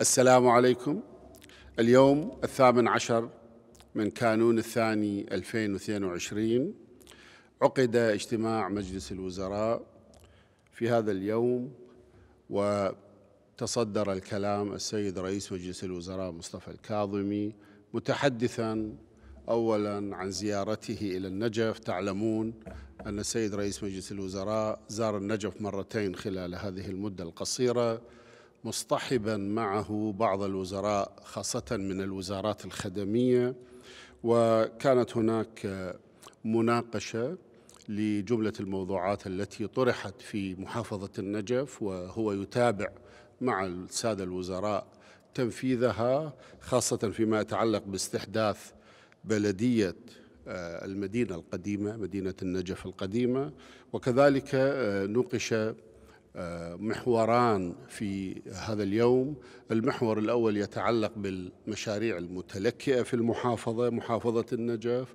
السلام عليكم اليوم الثامن عشر من كانون الثاني 2022 عقد اجتماع مجلس الوزراء في هذا اليوم وتصدر الكلام السيد رئيس مجلس الوزراء مصطفى الكاظمي متحدثا اولا عن زيارته الى النجف تعلمون ان السيد رئيس مجلس الوزراء زار النجف مرتين خلال هذه المده القصيره مصطحبا معه بعض الوزراء خاصة من الوزارات الخدمية وكانت هناك مناقشة لجملة الموضوعات التي طرحت في محافظة النجف وهو يتابع مع السادة الوزراء تنفيذها خاصة فيما يتعلق باستحداث بلدية آه، المدينة القديمة مدينة النجف القديمة وكذلك آه، نوقش آه، محوران في هذا اليوم المحور الأول يتعلق بالمشاريع المتلكئة في المحافظة محافظة النجف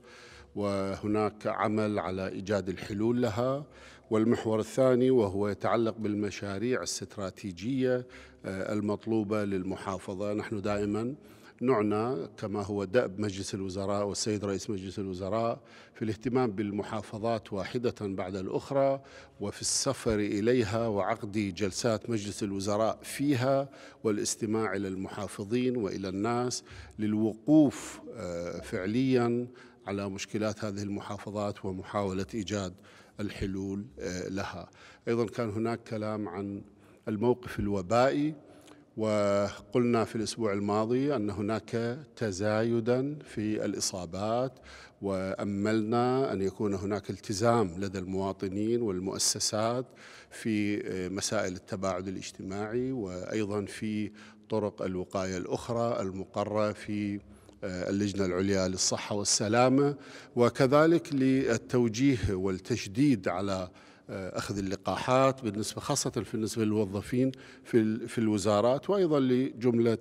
وهناك عمل على إيجاد الحلول لها والمحور الثاني وهو يتعلق بالمشاريع الاستراتيجية آه، المطلوبة للمحافظة نحن دائماً نعنى كما هو دأب مجلس الوزراء والسيد رئيس مجلس الوزراء في الاهتمام بالمحافظات واحدة بعد الأخرى وفي السفر إليها وعقد جلسات مجلس الوزراء فيها والاستماع إلى المحافظين وإلى الناس للوقوف آه، فعليا على مشكلات هذه المحافظات ومحاولة إيجاد الحلول آه، لها أيضا كان هناك كلام عن الموقف الوبائي وقلنا في الاسبوع الماضي ان هناك تزايدا في الاصابات واملنا ان يكون هناك التزام لدى المواطنين والمؤسسات في آه، مسائل التباعد الاجتماعي وايضا في طرق الوقايه الاخرى المقره في آه، اللجنة العليا للصحة والسلامة وكذلك للتوجيه والتشديد على آه، أخذ اللقاحات بالنسبة خاصة بالنسبة للموظفين في, في الوزارات وأيضا لجملة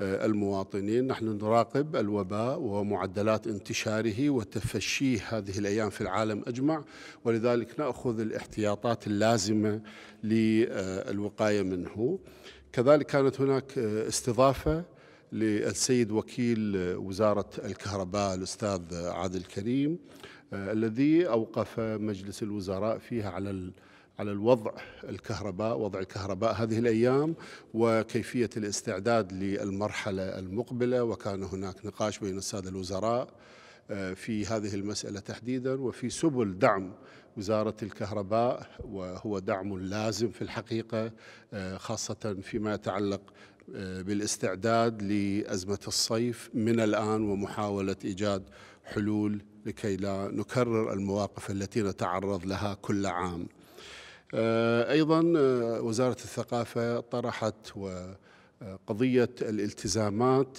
آه، المواطنين نحن نراقب الوباء ومعدلات انتشاره وتفشيه هذه الأيام في العالم أجمع ولذلك نأخذ الاحتياطات اللازمة للوقاية منه كذلك كانت هناك آه، استضافة للسيد وكيل وزارة الكهرباء الأستاذ عادل كريم آه، الذي أوقف مجلس الوزراء فيها على على الوضع الكهرباء وضع الكهرباء هذه الأيام وكيفية الاستعداد للمرحلة المقبلة وكان هناك نقاش بين السادة الوزراء آه، في هذه المسألة تحديدا وفي سبل دعم وزارة الكهرباء وهو دعم لازم في الحقيقة آه، خاصة فيما يتعلق آه، بالاستعداد لأزمة الصيف من الآن ومحاولة إيجاد حلول لكي لا نكرر المواقف التي نتعرض لها كل عام أيضا وزارة الثقافة طرحت قضية الالتزامات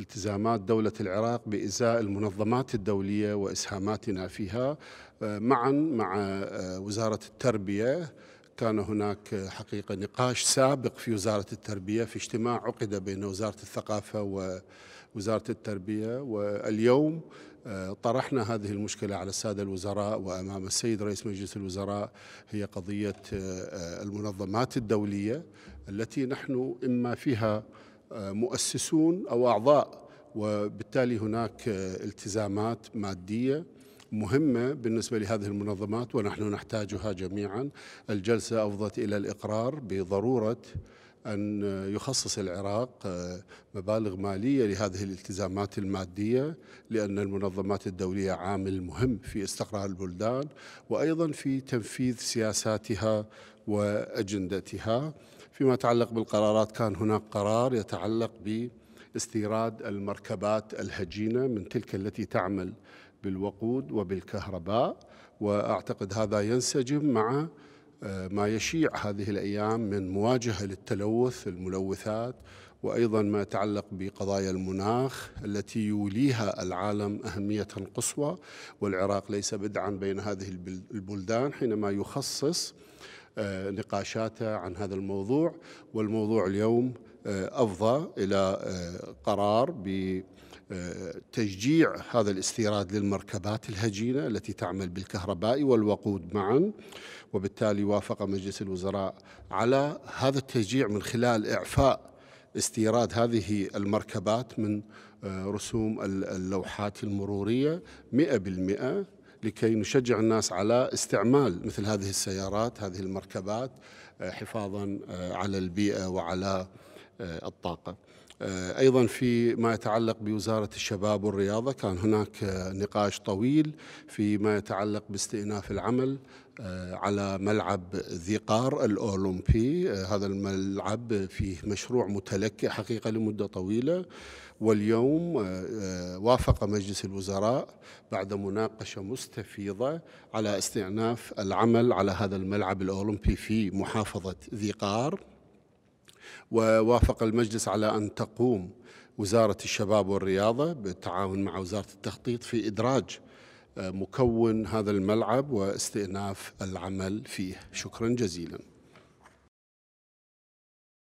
التزامات دولة العراق بإزاء المنظمات الدولية وإسهاماتنا فيها آه، معا مع آه، وزارة التربية كان هناك آه، حقيقة نقاش سابق في وزارة التربية في اجتماع عقد بين وزارة الثقافة ووزارة التربية واليوم طرحنا هذه المشكلة على السادة الوزراء وأمام السيد رئيس مجلس الوزراء هي قضية المنظمات الدولية التي نحن إما فيها مؤسسون أو أعضاء وبالتالي هناك التزامات مادية مهمة بالنسبة لهذه المنظمات ونحن نحتاجها جميعا الجلسة أفضت إلى الإقرار بضرورة أن يخصص العراق مبالغ مالية لهذه الالتزامات المادية لأن المنظمات الدولية عامل مهم في استقرار البلدان وأيضا في تنفيذ سياساتها وأجندتها فيما يتعلق بالقرارات كان هناك قرار يتعلق باستيراد المركبات الهجينة من تلك التي تعمل بالوقود وبالكهرباء وأعتقد هذا ينسجم مع آه، ما يشيع هذه الأيام من مواجهة للتلوث الملوثات وأيضا ما يتعلق بقضايا المناخ التي يوليها العالم أهمية قصوى والعراق ليس بدعا بين هذه البلدان حينما يخصص آه، نقاشاته عن هذا الموضوع والموضوع اليوم آه، أفضى إلى آه، قرار ب تشجيع هذا الاستيراد للمركبات الهجينة التي تعمل بالكهرباء والوقود معا وبالتالي وافق مجلس الوزراء على هذا التشجيع من خلال إعفاء استيراد هذه المركبات من رسوم اللوحات المرورية 100% لكي نشجع الناس على استعمال مثل هذه السيارات هذه المركبات آه، حفاظا آه، على البيئة وعلى آه، الطاقة أيضا في ما يتعلق بوزارة الشباب والرياضة كان هناك نقاش طويل فيما يتعلق باستئناف العمل على ملعب ذي قار الأولمبي هذا الملعب فيه مشروع متلكئ حقيقة لمدة طويلة واليوم آه، آه، وافق مجلس الوزراء بعد مناقشة مستفيضة على استئناف العمل على هذا الملعب الأولمبي في محافظة ذي قار ووافق المجلس على أن تقوم وزارة الشباب والرياضة بالتعاون مع وزارة التخطيط في إدراج آه، مكون هذا الملعب واستئناف العمل فيه شكرا جزيلا